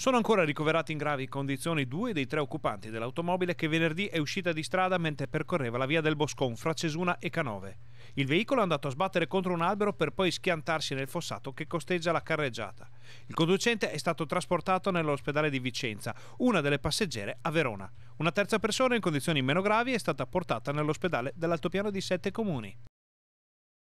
Sono ancora ricoverati in gravi condizioni due dei tre occupanti dell'automobile che venerdì è uscita di strada mentre percorreva la via del Boscon fra Cesuna e Canove. Il veicolo è andato a sbattere contro un albero per poi schiantarsi nel fossato che costeggia la carreggiata. Il conducente è stato trasportato nell'ospedale di Vicenza, una delle passeggere a Verona. Una terza persona in condizioni meno gravi è stata portata nell'ospedale dell'altopiano di sette comuni.